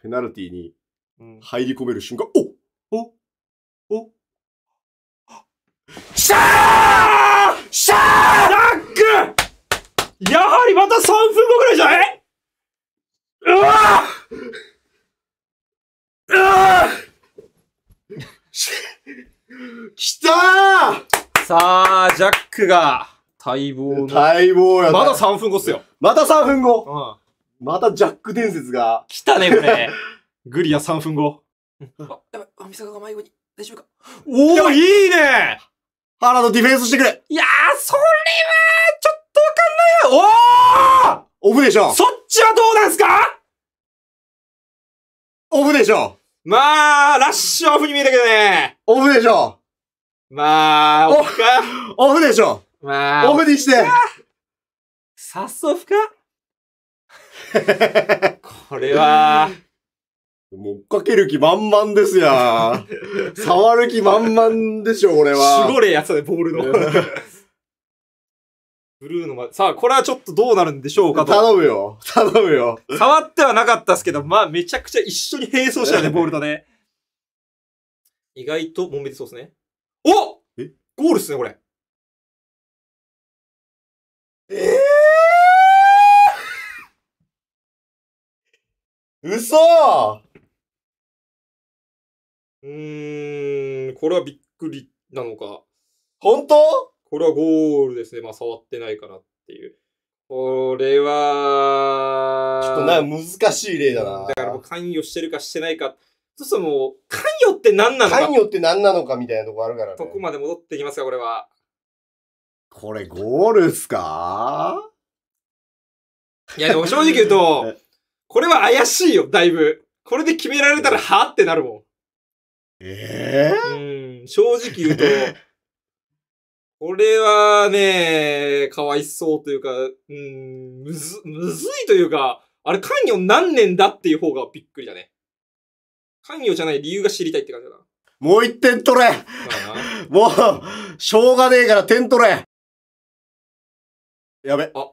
ペナルティーに入り込める瞬間、うん、おおおシャーシャーラックやはりまた3分後ぐらいじゃないうわうわきたーさあ、ジャックが待望の。待望やまだ3分後っすよ。また3分後、うんまたジャック伝説が。来たね、これ。グリア3分後。あ、やばい、あ、ミサが迷子に。大丈夫か。おお、いいね原のディフェンスしてくれ。いやー、それは、ちょっとわかんないよ。おーオフでしょ。そっちはどうなんすかオフでしょ。まあ、ラッシュはオフに見えたけどね。オフでしょ。まあ、オフか。オフでしょ。まあ。オフにして。さっそくか。これは、もう追っかける気満々ですや 触る気満々でしょ、俺は。しごれやつだね、ボールの。ブルーのま、さあ、これはちょっとどうなるんでしょうかと。頼むよ。頼むよ。触ってはなかったですけど、まあ、めちゃくちゃ一緒に並走したね、ボールとね。意外と揉めてそうっすね。おえゴールっすね、これ。嘘うーん、これはびっくりなのか。本当これはゴールですね。まあ、触ってないからっていう。これは、ちょっとな、難しい例だな。だからもう関与してるかしてないか。そうするともう、関与って何なのか。関与って何なのかみたいなとこあるからね。どこまで戻ってきますか、これは。これゴールっすかいや、でも正直言うと、これは怪しいよ、だいぶ。これで決められたら、はってなるもん。ええー、うん、正直言うと、これはね、かわいそうというか、うん、むず、むずいというか、あれ、関与何年だっていう方がびっくりだね。関与じゃない理由が知りたいって感じだな。もう一点取れもう、しょうがねえから点取れやべ。あ、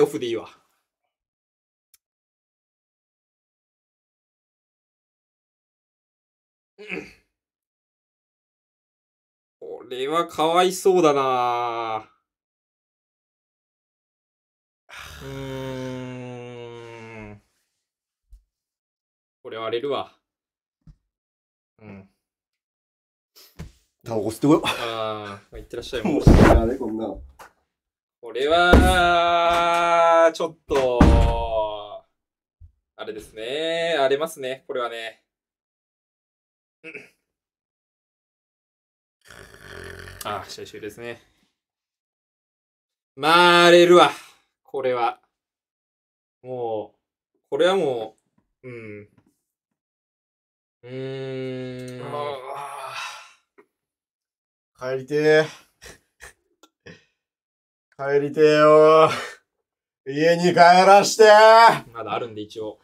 オフでいいわ。これはかわいそうだなうん。これ割れるわ。うん。タバコ吸ってこよう。ああ、いってらっしゃいもう。もう、ね、こんな。これは、ちょっと、あれですね。荒れますね。これはね。ああ、試合終了ですね。まあ、荒れるわ。これは。もう、これはもう、うん。うーん。帰りてー。帰りてえよ。家に帰らしてまだあるんで一応。